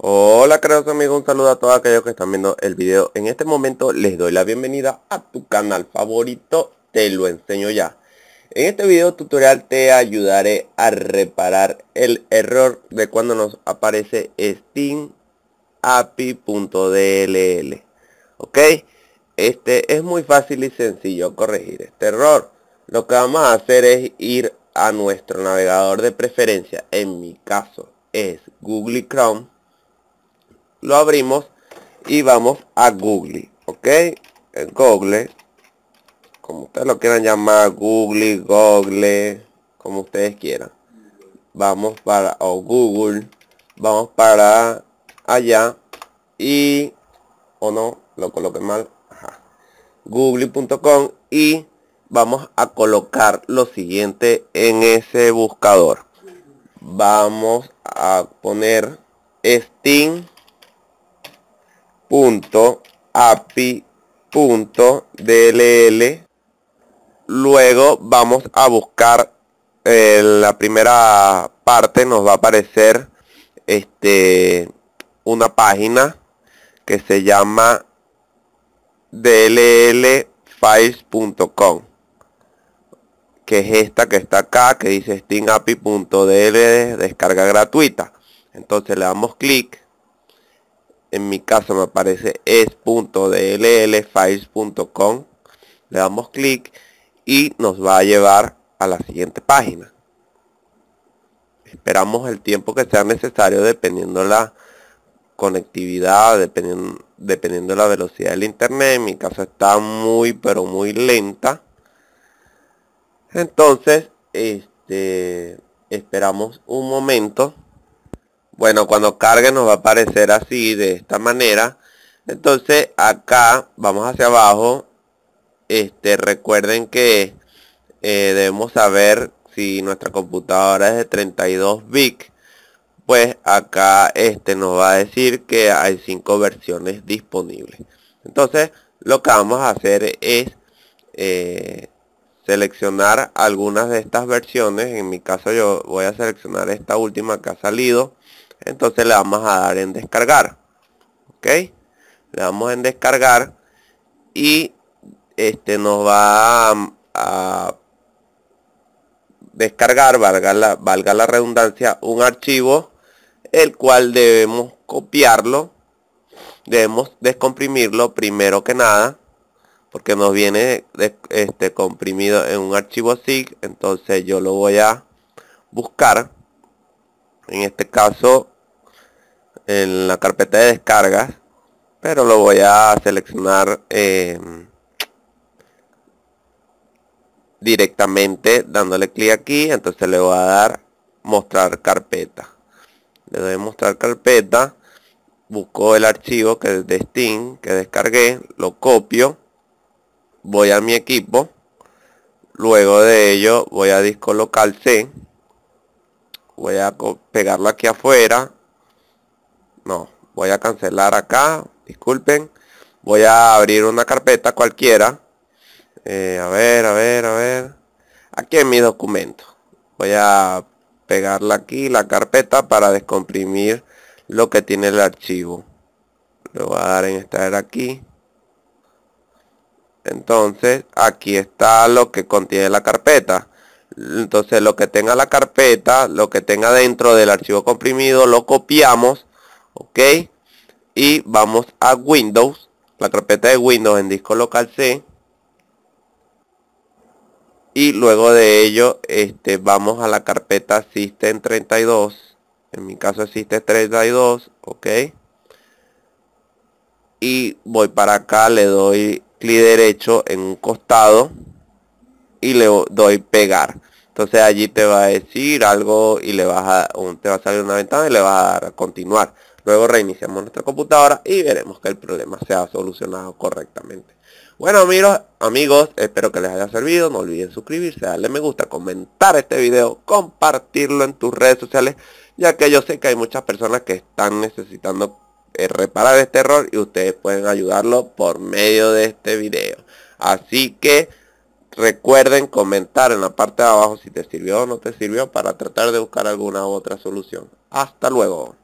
Hola queridos amigos, un saludo a todos aquellos que están viendo el video En este momento les doy la bienvenida a tu canal favorito, te lo enseño ya En este video tutorial te ayudaré a reparar el error de cuando nos aparece Steam API.dll ¿Ok? Este es muy fácil y sencillo corregir este error Lo que vamos a hacer es ir a nuestro navegador de preferencia En mi caso es Google Chrome lo abrimos y vamos a Google, ¿ok? El Google, como ustedes lo quieran llamar, Google, Google, como ustedes quieran. Vamos para o Google, vamos para allá y o no, lo coloqué mal. Google.com y vamos a colocar lo siguiente en ese buscador. Vamos a poner Steam punto punto api dll Luego vamos a buscar eh, la primera parte, nos va a aparecer este, una página que se llama com que es esta que está acá que dice dl descarga gratuita entonces le damos clic en mi caso me aparece es.dllfiles.com. Le damos clic y nos va a llevar a la siguiente página. Esperamos el tiempo que sea necesario dependiendo la conectividad, dependiendo, dependiendo la velocidad del internet. En mi caso está muy pero muy lenta. Entonces, este, esperamos un momento bueno, cuando cargue nos va a aparecer así, de esta manera. Entonces acá vamos hacia abajo. Este, recuerden que eh, debemos saber si nuestra computadora es de 32 bits. Pues acá este nos va a decir que hay cinco versiones disponibles. Entonces lo que vamos a hacer es eh, seleccionar algunas de estas versiones. En mi caso yo voy a seleccionar esta última que ha salido entonces le vamos a dar en descargar ok le damos en descargar y este nos va a, descargar valga la, valga la redundancia un archivo el cual debemos copiarlo debemos descomprimirlo primero que nada porque nos viene este comprimido en un archivo zip, entonces yo lo voy a buscar en este caso en la carpeta de descargas, pero lo voy a seleccionar em, directamente dándole clic aquí, entonces le voy a dar mostrar carpeta. Le doy mostrar carpeta, busco el archivo que es de Steam, que descargué, lo copio, voy a mi equipo, luego de ello voy a disco local C, voy a pegarlo aquí afuera, no, voy a cancelar acá, disculpen, voy a abrir una carpeta cualquiera, eh, a ver, a ver, a ver, aquí en mi documento, voy a pegarla aquí, la carpeta, para descomprimir lo que tiene el archivo, lo voy a dar en estar aquí, entonces aquí está lo que contiene la carpeta entonces lo que tenga la carpeta lo que tenga dentro del archivo comprimido lo copiamos ok y vamos a windows la carpeta de windows en disco local c y luego de ello este vamos a la carpeta system 32 en mi caso existe 32 ok y voy para acá le doy clic derecho en un costado y le doy pegar entonces allí te va a decir algo y le vas a un, te va a salir una ventana y le va a dar a continuar Luego reiniciamos nuestra computadora y veremos que el problema se ha solucionado correctamente. Bueno amigos, amigos, espero que les haya servido. No olviden suscribirse, darle me gusta, comentar este video, compartirlo en tus redes sociales, ya que yo sé que hay muchas personas que están necesitando eh, reparar este error y ustedes pueden ayudarlo por medio de este video. Así que recuerden comentar en la parte de abajo si te sirvió o no te sirvió para tratar de buscar alguna otra solución. Hasta luego.